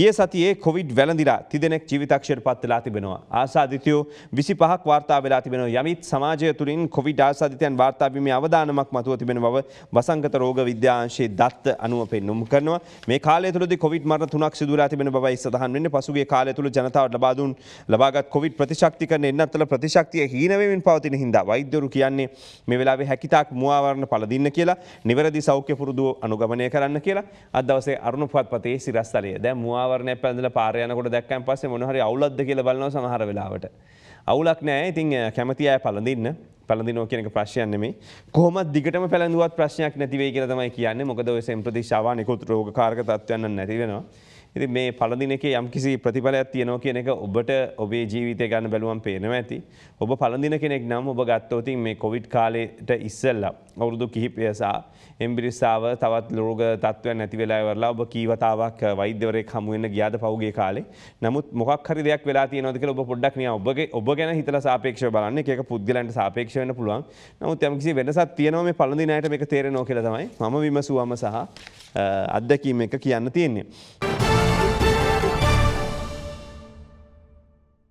ඒ සතියේ කොවිඩ් වැලඳලා තිදෙනෙක් ජීවිතක්ෂයට පත්වෙලා තිබෙනවා. ආසාධිතයෝ විසි පහක් වාර්තා වෙලා තිබෙන යමිත් සමාජය තුරින් කොවිඩ් ආසාධිතයන් වාර්තාාවීමේ අවධානමක් මතුව තිබෙන බව වසංගත රෝග විද්‍යාංශයේ දත්ත අනුව පෙන්නුම් කරනවා මේ කාලය තුළද කොවිඩ් මරණ තුනක් සිදුවලා තිබෙන බවයි සඳහන් වෙන්නේ පසුගිය කාලය තුළ ජනතාවට ලබා දුන් ලබාගත් කොවිඩ් ප්‍රතිශක්තිකරණ එන්නත්තල ප්‍රතිශක්තිය හීන වෙමින් පවතින හින්දා වෛද්‍යවරු කියන්නේ මේ වෙලාවේ හැකිතාක් මුවාවරණ පළදින්න කියලා නිවැරදි සෞඛ්‍ය පුරුදුව අනුගමනය කරන්න කියලා අද දවසේ අරුණපත්පතේ සිරස්තලය දැන් මුවා ආවරණය පැඳල පාරයනකොට දැක්කන් පස්සේ මොනහරි අවුලද්ද කියල බලනව සමහර වෙලාවට. අවුලක් නෑ ඉතින් කැමති අය පලඳන්න පැළඳිනෝ කියනක ප්‍රශ්යන්නෙමේ කොහොම දිගටම පැළඳුවත් ප්‍රශ්නයක් නැතිවේ කියල තමයි කියන්නේ මොකද ඔය සම්ප්‍රතිශාව නිකුත් රෝග කාරක තත්වයන්න නැතිවෙනවා. ඉති මේ පලදිනක යම් කිසි ප්‍රතිඵලයක් තියනෝ කියන එක ඔබට ඔබේ ජීවිතය ගන්න බැලුවම් පේනව ඇති. ඔබ පලඳදින කෙනෙක් නම් ඔබ ගත්තෝතින් මේ කොවිඩ් කාලෙට ඉස්සල්ලා අවුරුදු කිහිපයසා එම්බිරිස්සාාව තවත් ලෝග තත්වය නැතිවෙලා වරලා ඔබ කීවතාවක් වෛද්‍යවරය හමුවන්න ගියාද පහුගේ කාලේ නමුත් මොක්හරි දෙයක් වෙලා තියනොදක ඔබ පොඩ්ඩක් නිය ඔබගේ ඔබ ගැන හිතල සාපේක්ෂ බලන්න එක පුද්ගලන්ට සාපේක්ෂවන පුළුවන් නමුත් යමකිසි වෙනසත් තියනව මේ පලඳදිනයට එක තේරෙනෝ කෙලතමයි ම විමසුවම සහ අත්දැකීම එක කියන්න තියෙන්නේ.